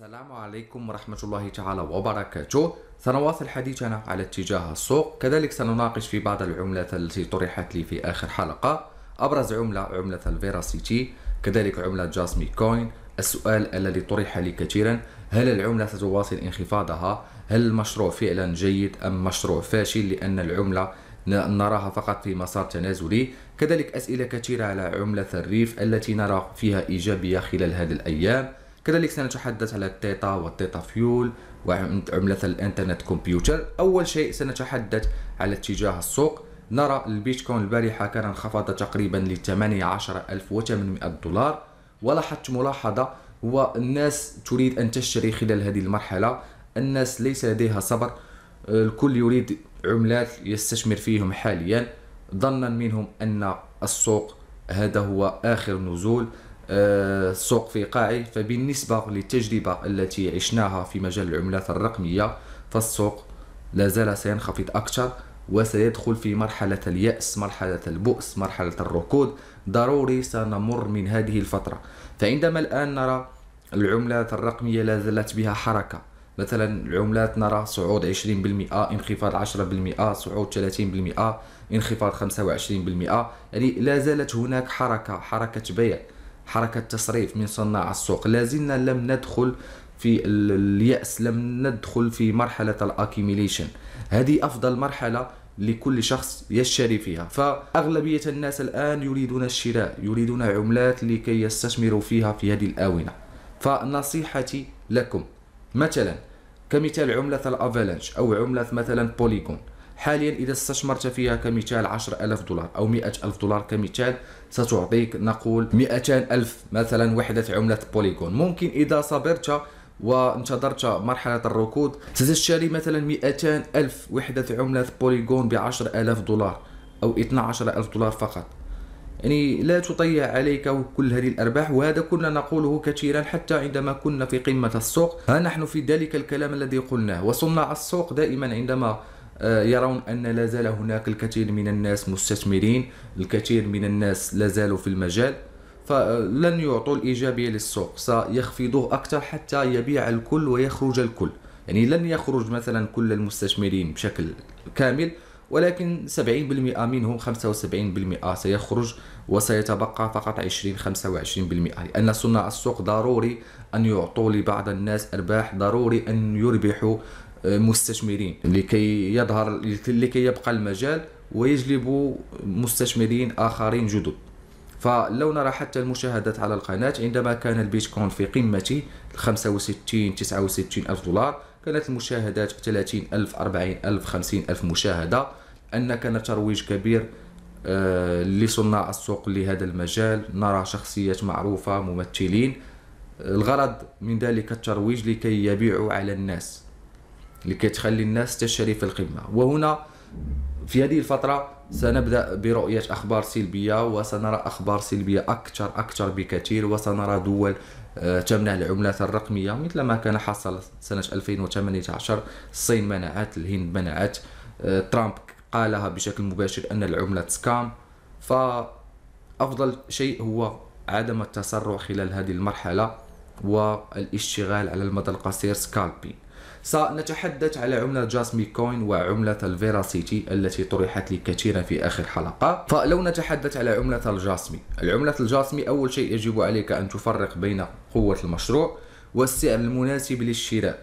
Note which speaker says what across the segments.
Speaker 1: السلام عليكم ورحمة الله تعالى وبركاته سنواصل حديثنا على اتجاه السوق كذلك سنناقش في بعض العملات التي طرحت لي في آخر حلقة أبرز عملة عملة الفيراسيتي كذلك عملة جاسمي كوين السؤال الذي طرح لي كثيرا هل العملة ستواصل انخفاضها؟ هل المشروع فعلا جيد أم مشروع فاشل لأن العملة نراها فقط في مسار تنازلي كذلك أسئلة كثيرة على عملة الريف التي نرى فيها إيجابية خلال هذه الأيام كذلك سنتحدث على التيتا والتيتا فيول وعملة الانترنت كمبيوتر أول شيء سنتحدث على اتجاه السوق نرى البيتكوين البارحة كان انخفض تقريبا ل 18800 دولار ولاحظت ملاحظة هو الناس تريد أن تشتري خلال هذه المرحلة الناس ليس لديها صبر الكل يريد عملات يستثمر فيهم حاليا ظنا منهم أن السوق هذا هو آخر نزول آه، السوق في قاعي فبالنسبة للتجربة التي عشناها في مجال العملات الرقمية فالسوق لا زال سينخفض أكثر وسيدخل في مرحلة اليأس مرحلة البؤس مرحلة الركود ضروري سنمر من هذه الفترة فعندما الآن نرى العملات الرقمية لا زالت بها حركة مثلا العملات نرى صعود 20% انخفاض 10% صعود 30% انخفاض 25% يعني لا زالت هناك حركة حركة بيع حركة تصريف من صناع السوق لازلنا لم ندخل في اليأس لم ندخل في مرحلة الأكيميليشن هذه أفضل مرحلة لكل شخص يشتري فيها فأغلبية الناس الآن يريدون الشراء يريدون عملات لكي يستثمروا فيها في هذه الآونة فنصيحتي لكم مثلا كمثال عملة الأفالانش أو عملة مثلا بوليكون حاليا إذا استثمرت فيها كمثال 10000 دولار أو 100000 دولار كمثال ستعطيك نقول 200000 مثلا وحدة عملة بوليغون ممكن إذا صبرت وانتظرت مرحلة الركود ستشتري مثلا 200 ألف وحدة عملة بوليغون ب 10000 دولار أو 12000 دولار فقط يعني لا تضيع عليك كل هذه الأرباح وهذا كنا نقوله كثيرا حتى عندما كنا في قمة السوق ها نحن في ذلك الكلام الذي قلناه وصناع السوق دائما عندما آه، يرون أن لا زال هناك الكثير من الناس مستثمرين الكثير من الناس لا زالوا في المجال فلن يعطوا الإيجابية للسوق سيخفضوه أكثر حتى يبيع الكل ويخرج الكل يعني لن يخرج مثلا كل المستثمرين بشكل كامل ولكن 70% منهم 75% سيخرج وسيتبقى فقط 20 25% لأن صناع السوق ضروري أن يعطوا لبعض الناس أرباح ضروري أن يربحوا مستثمرين لكي يظهر لكي يبقى المجال ويجلب مستثمرين آخرين جدد فلو نرى حتى المشاهدات على القناة عندما كان البيتكوين في قمة 65 69 ألف دولار كانت المشاهدات 30 ألف 40 ألف 50 ألف مشاهدة أن كان ترويج كبير آه، لصناع السوق لهذا المجال نرى شخصيات معروفة ممثلين الغرض من ذلك الترويج لكي يبيعوا على الناس اللي كتخلي الناس تشتري في القمه وهنا في هذه الفترة سنبدأ برؤية أخبار سلبية وسنرى أخبار سلبية أكثر أكثر بكثير وسنرى دول آه، تمنع العملات الرقمية مثل ما كان حصل سنة 2018 الصين منعت الهند منعت آه، ترامب قالها بشكل مباشر أن العملة سكام فأفضل شيء هو عدم التسرع خلال هذه المرحلة والاشتغال على المدى القصير سكالبي سنتحدث على عملة جاسمي كوين وعملة الفيراسيتي التي طرحت لي كثيرا في آخر حلقة فلو نتحدث على عملة الجاسمي العملة الجاسمي أول شيء يجب عليك أن تفرق بين قوة المشروع والسعر المناسب للشراء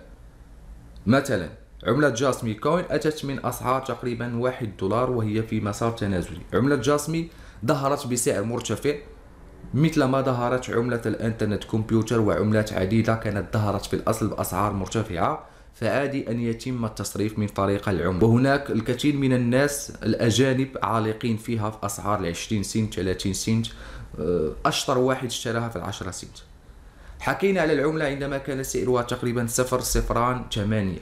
Speaker 1: مثلا عملة جاسمي كوين أتت من أسعار تقريبا واحد دولار وهي في مسار تنازلي عملة جاسمي ظهرت بسعر مرتفع مثل ما ظهرت عملة الانترنت كمبيوتر وعملات عديدة كانت ظهرت في الأصل بأسعار مرتفعة فعادي أن يتم التصريف من طريق العملة وهناك الكثير من الناس الأجانب عالقين فيها في أسعار 20 سنت 30 سنت آه، أشطر واحد اشتراها في 10 سنت حكينا على العملة عندما كان سعرها تقريبا صفر صفران ثمانية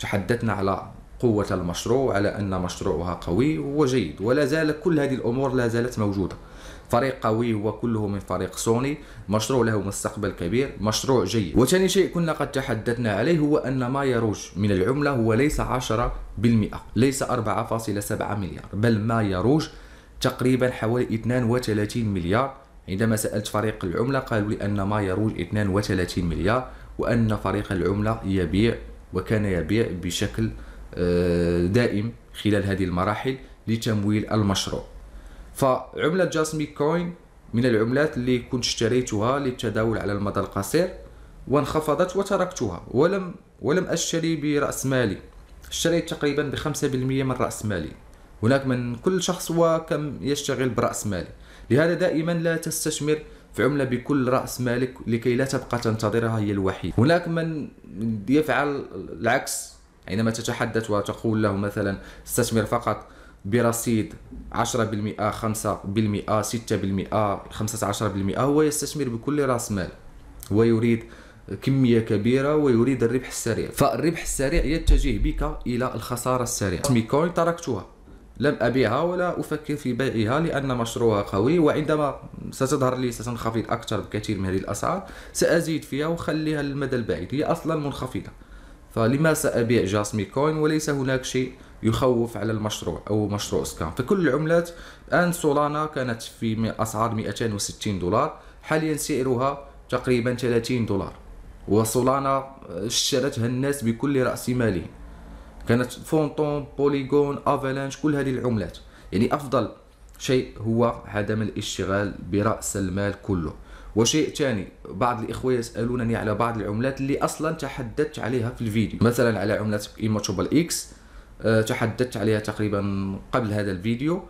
Speaker 1: تحدثنا على قوة المشروع على أن مشروعها قوي وجيد ولا زال كل هذه الأمور لا زالت موجودة فريق قوي هو كله من فريق سوني مشروع له مستقبل كبير مشروع جيد وثاني شيء كنا قد تحدثنا عليه هو أن ما يروج من العملة هو ليس 10% ليس 4.7 مليار بل ما يروج تقريبا حوالي 32 مليار عندما سألت فريق العملة قالوا لي أن ما يروج 32 مليار وأن فريق العملة يبيع وكان يبيع بشكل آه، دائم خلال هذه المراحل لتمويل المشروع فعمله جاسمي كوين من العملات اللي كنت اشتريتها للتداول على المدى القصير وانخفضت وتركتها ولم ولم اشتري براس مالي اشتريت تقريبا ب 5% من راس مالي هناك من كل شخص وكم يشتغل براس مالي لهذا دائما لا تستثمر في عمله بكل راس مالك لكي لا تبقى تنتظرها هي الوحيد هناك من يفعل العكس عندما تتحدث وتقول له مثلا استثمر فقط برصيد 10% 5% 6% 15% هو يستثمر بكل راس مال ويريد كمية كبيرة ويريد الربح السريع فالربح السريع يتجه بك إلى الخسارة السريعة ميكوين تركتها لم أبيعها ولا أفكر في بيعها لأن مشروعها قوي وعندما ستظهر لي ستنخفض أكثر بكثير من هذه الأسعار سأزيد فيها وخليها للمدى البعيد هي أصلا منخفضة فلما سأبيع جاسمي كوين وليس هناك شيء يخوف على المشروع او مشروع سكان فكل العملات الان سولانا كانت في اسعار 260 دولار حاليا سعرها تقريبا 30 دولار وسولانا اشترتها الناس بكل راس مالهم كانت فونتون بوليغون افالانش كل هذه العملات يعني افضل شيء هو عدم الاشتغال براس المال كله وشيء ثاني بعض الإخوة يسألونني على بعض العملات اللي أصلا تحدثت عليها في الفيديو مثلا على عملة إيموتوبل إكس آه، تحدثت عليها تقريبا قبل هذا الفيديو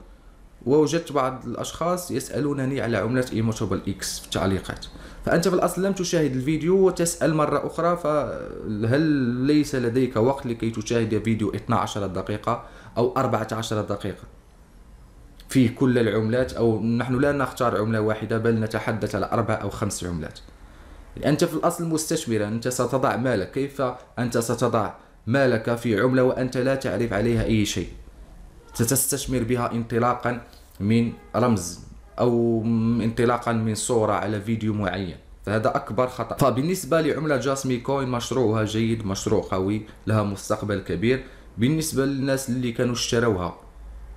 Speaker 1: ووجدت بعض الاشخاص يسالونني على عمله ايموتوبل اكس في التعليقات فانت في الاصل لم تشاهد الفيديو وتسال مره اخرى فهل ليس لديك وقت لكي تشاهد فيديو 12 دقيقه او 14 دقيقه في كل العملات او نحن لا نختار عمله واحده بل نتحدث على اربع او خمس عملات يعني انت في الاصل مستثمر انت ستضع مالك كيف انت ستضع مالك في عمله وانت لا تعرف عليها اي شيء ستستثمر بها انطلاقا من رمز او انطلاقا من صوره على فيديو معين فهذا اكبر خطا فبالنسبه لعمله جاسمي كوين مشروعها جيد مشروع قوي لها مستقبل كبير بالنسبه للناس اللي كانوا اشتروها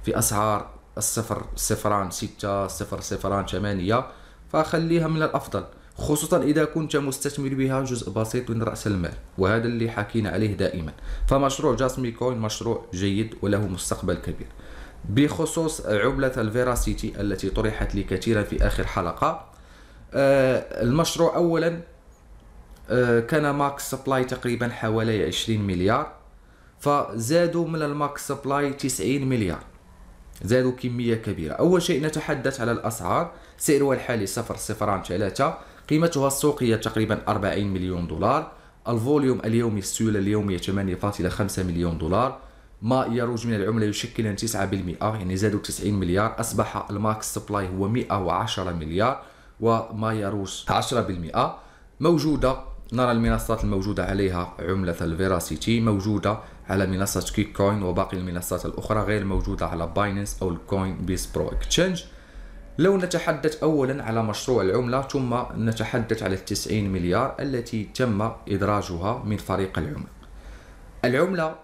Speaker 1: في اسعار الصفر صفران ستة صفر صفران ثمانية فخليها من الأفضل خصوصا إذا كنت مستثمر بها جزء بسيط من رأس المال وهذا اللي حكينا عليه دائما فمشروع جاسمي كوين مشروع جيد وله مستقبل كبير بخصوص عملة الفيراسيتي التي طرحت لي كثيرا في آخر حلقة آه، المشروع أولا آه، كان ماكس سبلاي تقريبا حوالي 20 مليار فزادوا من الماكس سبلاي 90 مليار زادوا كميه كبيره اول شيء نتحدث على الاسعار سعرها الحالي 003 قيمتها السوقيه تقريبا 40 مليون دولار الفوليوم اليومي السيوله اليوميه 8.5 مليون دولار ما يروج من العمله يشكل 9% يعني زادوا 90 مليار اصبح الماكس سبلاي هو 110 مليار وما يروج 10% موجوده نرى المنصات الموجوده عليها عمله الفيراسيتي موجوده على منصة كيك كوين وباقي المنصات الأخرى غير موجودة على بايننس أو الكوين بيس برو اكتشنج لو نتحدث أولا على مشروع العملة ثم نتحدث على 90 مليار التي تم إدراجها من فريق العملة العملة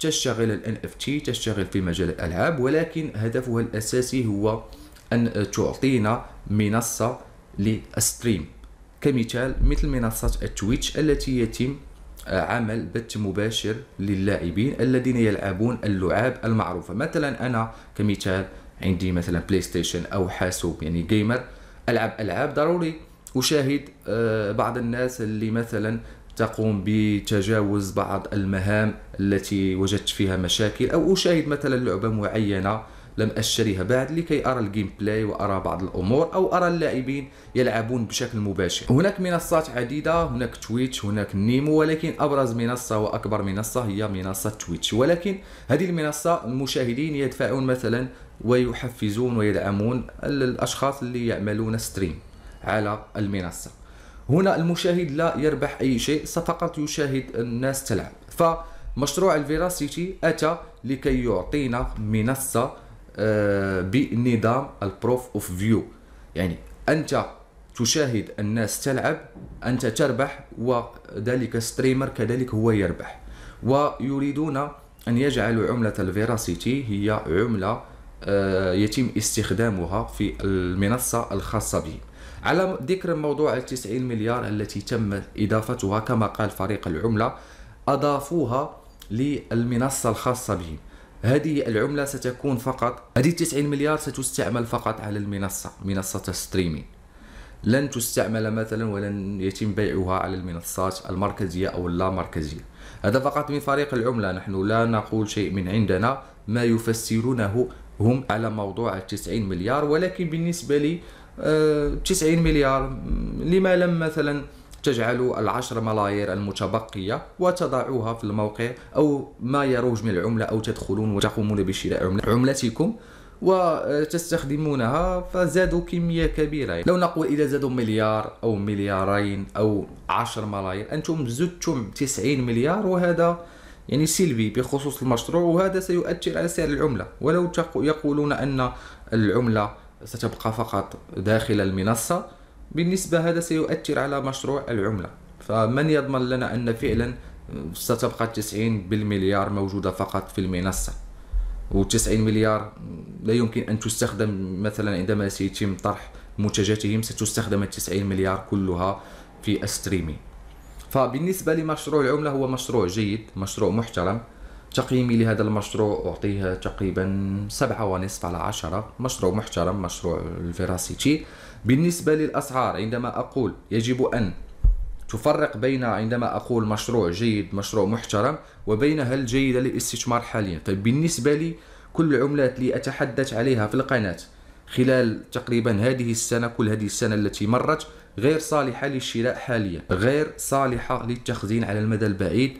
Speaker 1: تشتغل ال NFT تشتغل في مجال الألعاب ولكن هدفها الأساسي هو أن تعطينا منصة للستريم كمثال مثل منصة التويتش التي يتم عمل بث مباشر للاعبين الذين يلعبون اللعاب المعروفه مثلا انا كمثال عندي مثلا بلاي ستيشن او حاسوب يعني جيمر العب العاب ضروري اشاهد آه، بعض الناس اللي مثلا تقوم بتجاوز بعض المهام التي وجدت فيها مشاكل او اشاهد مثلا لعبه معينه لم أشتريها بعد لكي أرى الجيم بلاي وأرى بعض الأمور أو أرى اللاعبين يلعبون بشكل مباشر هناك منصات عديدة هناك تويتش هناك نيمو ولكن أبرز منصة وأكبر منصة هي منصة تويتش ولكن هذه المنصة المشاهدين يدفعون مثلا ويحفزون ويدعمون الأشخاص اللي يعملون ستريم على المنصة هنا المشاهد لا يربح أي شيء فقط يشاهد الناس تلعب فمشروع الفيراسيتي أتى لكي يعطينا منصة آه، بنظام البروف اوف فيو يعني انت تشاهد الناس تلعب انت تربح وذلك ستريمر كذلك هو يربح ويريدون ان يجعلوا عمله الفيراسيتي هي عمله آه، يتم استخدامها في المنصه الخاصه به على ذكر موضوع ال 90 مليار التي تم اضافتها كما قال فريق العمله اضافوها للمنصه الخاصه بهم هذه العملة ستكون فقط هذه 90 مليار ستستعمل فقط على المنصة منصة ستريمين لن تستعمل مثلا ولن يتم بيعها على المنصات المركزية أو اللامركزية هذا فقط من فريق العملة نحن لا نقول شيء من عندنا ما يفسرونه هم على موضوع 90 مليار ولكن بالنسبة لي 90 آه، مليار لما لم مثلا تجعل العشر ملايير المتبقية وتضعوها في الموقع أو ما يروج من العملة أو تدخلون وتقومون بشراء عملتكم وتستخدمونها فزادوا كمية كبيرة لو نقول إذا زادوا مليار أو مليارين أو عشر ملايير أنتم زدتم تسعين مليار وهذا يعني سلبي بخصوص المشروع وهذا سيؤثر على سعر العملة ولو يقولون أن العملة ستبقى فقط داخل المنصة بالنسبة هذا سيؤثر على مشروع العملة فمن يضمن لنا أن فعلا ستبقى 90 بالمليار موجودة فقط في المنصة و90 مليار لا يمكن أن تستخدم مثلا عندما سيتم طرح منتجاتهم ستستخدم 90 مليار كلها في الستريمين فبالنسبة لمشروع العملة هو مشروع جيد مشروع محترم تقييمي لهذا المشروع أعطيه تقريبا سبعة ونصف على عشرة مشروع محترم مشروع الفيراسيتي بالنسبة للأسعار عندما أقول يجب أن تفرق بين عندما أقول مشروع جيد مشروع محترم وبين هل جيدة للاستثمار حاليا طيب بالنسبة لي كل العملات اللي أتحدث عليها في القناة خلال تقريبا هذه السنة كل هذه السنة التي مرت غير صالحة للشراء حاليا غير صالحة للتخزين على المدى البعيد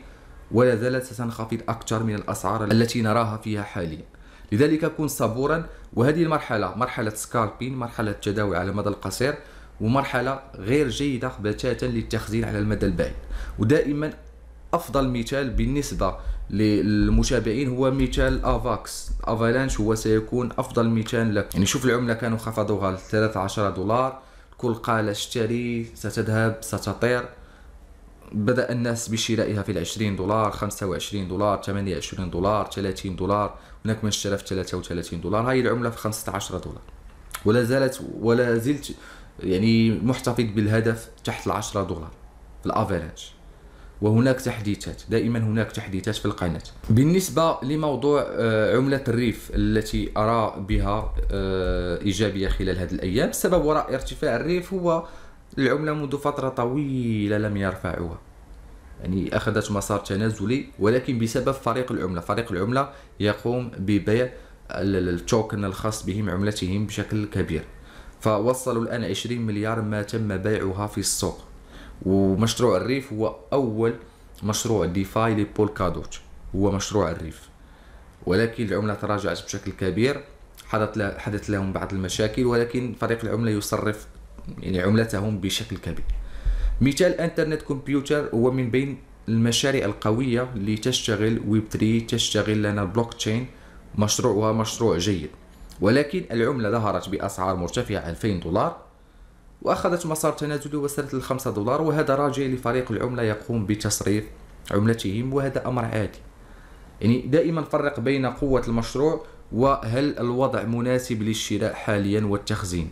Speaker 1: ولا زالت ستنخفض أكثر من الأسعار التي نراها فيها حاليا لذلك كن صبورا وهذه المرحله مرحله سكالبين مرحله تداوي على المدى القصير ومرحله غير جيده بتاتا للتخزين على المدى البعيد ودائما افضل مثال بالنسبه للمتابعين هو مثال افاكس افالانش هو سيكون افضل مثال لك يعني شوف العمله كانوا خفضوها ل 13 دولار الكل قال اشتري ستذهب ستطير بدأ الناس بشرائها في العشرين دولار خمسة وعشرين دولار ثمانية وعشرين دولار ثلاثين دولار هناك من اشترى في ثلاثة وثلاثين دولار هاي العملة في خمسة عشر دولار ولا زالت ولا زلت يعني محتفظ بالهدف تحت العشرة دولار الافريج وهناك تحديثات دائما هناك تحديثات في القناة بالنسبة لموضوع آه، عملة الريف التي أرى بها آه، إيجابية خلال هذه الأيام السبب وراء ارتفاع الريف هو العملة منذ فترة طويلة لم يرفعوها يعني أخذت مسار تنازلي ولكن بسبب فريق العملة فريق العملة يقوم ببيع التوكن الخاص بهم عملتهم بشكل كبير فوصلوا الآن 20 مليار ما تم بيعها في السوق ومشروع الريف هو أول مشروع ديفاي لبول كادوت هو مشروع الريف ولكن العملة تراجعت بشكل كبير حدث حدث لهم بعض المشاكل ولكن فريق العملة يصرف يعني عملتهم بشكل كبير مثال انترنت كمبيوتر هو من بين المشاريع القوية اللي تشتغل ويب 3 تشتغل لنا البلوك تشين مشروعها مشروع جيد ولكن العملة ظهرت بأسعار مرتفعة 2000 دولار وأخذت مسار تنازلي وصلت ل 5 دولار وهذا راجع لفريق العملة يقوم بتصريف عملتهم وهذا أمر عادي يعني دائما فرق بين قوة المشروع وهل الوضع مناسب للشراء حاليا والتخزين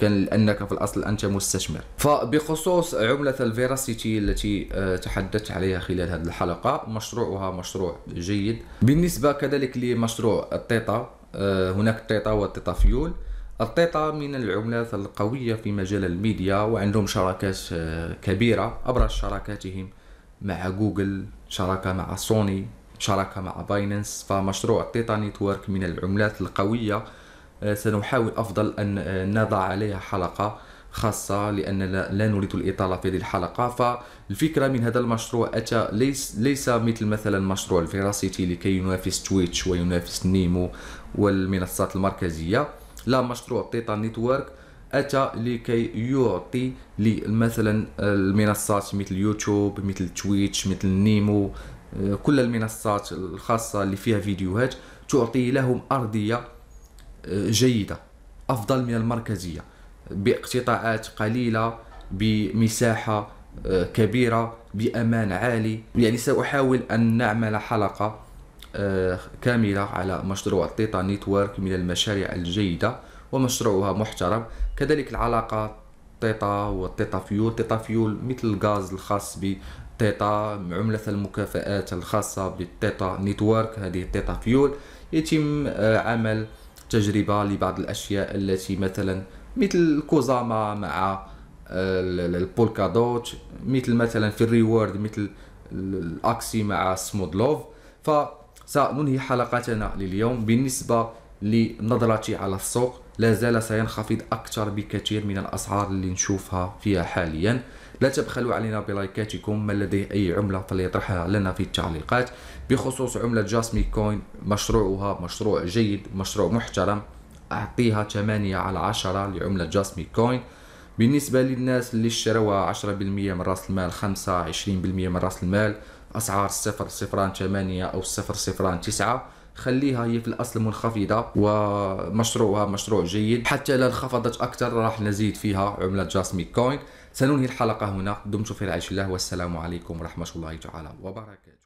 Speaker 1: كان لانك في الاصل انت مستثمر فبخصوص عمله الفيراسيتي التي آه، تحدثت عليها خلال هذه الحلقه مشروعها مشروع جيد بالنسبه كذلك لمشروع الطيطا آه، هناك الطيطا والطيطا فيول الطيطا من العملات القويه في مجال الميديا وعندهم شراكات آه، كبيره ابرز شراكاتهم مع جوجل شراكه مع سوني شراكه مع بايننس فمشروع الطيطا نيتورك من العملات القويه آه، سنحاول أفضل أن آه، نضع عليها حلقة خاصة لأن لا نريد الإطالة في هذه الحلقة فالفكرة من هذا المشروع أتى ليس, ليس مثل مثلا مشروع الفيراسيتي لكي ينافس تويتش وينافس نيمو والمنصات المركزية لا مشروع تيتا نيتورك اتى لكي يعطي مثلا المنصات مثل يوتيوب مثل تويتش مثل نيمو آه، كل المنصات الخاصه اللي فيها فيديوهات تعطي لهم ارضيه جيده افضل من المركزيه باقتطاعات قليله بمساحه آه، كبيره بامان عالي يعني ساحاول ان نعمل حلقه آه، كامله على مشروع تيتا نيتورك من المشاريع الجيده ومشروعها محترم كذلك العلاقه تيتا والتيتا فيول تيتا فيول مثل الغاز الخاص ب تيتا عملة المكافآت الخاصة بالتيتا نيتورك هذه تيتا فيول يتم آه، عمل تجربه لبعض الاشياء التي مثلا مثل الكوزاما مع آه، البولكادوت مثل مثلا في الريورد مثل الاكسي مع سمودلوف فسننهي حلقتنا لليوم بالنسبه لنظرتي على السوق لا زال سينخفض اكثر بكثير من الاسعار اللي نشوفها فيها حاليا لا تبخلوا علينا بلايكاتكم من لديه أي عملة فليطرحها لنا في التعليقات بخصوص عملة جاسمي كوين مشروعها مشروع جيد مشروع محترم أعطيها 8 على 10 لعملة جاسمي كوين بالنسبة للناس اللي اشتروها 10% من راس المال 5 20% من راس المال أسعار 0.08 أو 0.09 خليها هي في الاصل منخفضه ومشروعها مشروع جيد حتى لو انخفضت اكثر راح نزيد فيها عمله جاسمي كوين سننهي الحلقه هنا دمتم في رعايه الله والسلام عليكم ورحمه الله تعالى وبركاته